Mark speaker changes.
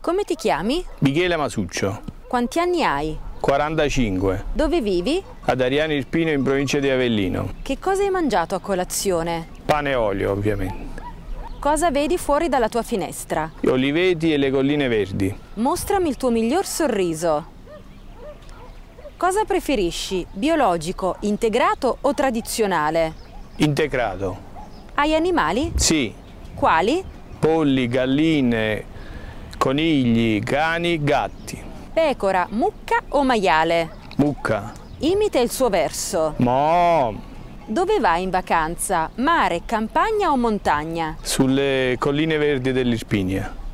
Speaker 1: Come ti chiami?
Speaker 2: Michele Masuccio.
Speaker 1: Quanti anni hai?
Speaker 2: 45.
Speaker 1: Dove vivi?
Speaker 2: Ad Ariano Irpino in provincia di Avellino.
Speaker 1: Che cosa hai mangiato a colazione?
Speaker 2: Pane e olio, ovviamente.
Speaker 1: Cosa vedi fuori dalla tua finestra?
Speaker 2: Gli oliveti e le colline verdi.
Speaker 1: Mostrami il tuo miglior sorriso. Cosa preferisci? Biologico, integrato o tradizionale?
Speaker 2: Integrato.
Speaker 1: Hai animali? Sì. Quali?
Speaker 2: Polli, galline, Conigli, cani, gatti.
Speaker 1: Pecora, mucca o maiale? Mucca. Imita il suo verso.
Speaker 2: Mom.
Speaker 1: Dove vai in vacanza? Mare, campagna o montagna?
Speaker 2: Sulle colline verdi dell'Irpinia.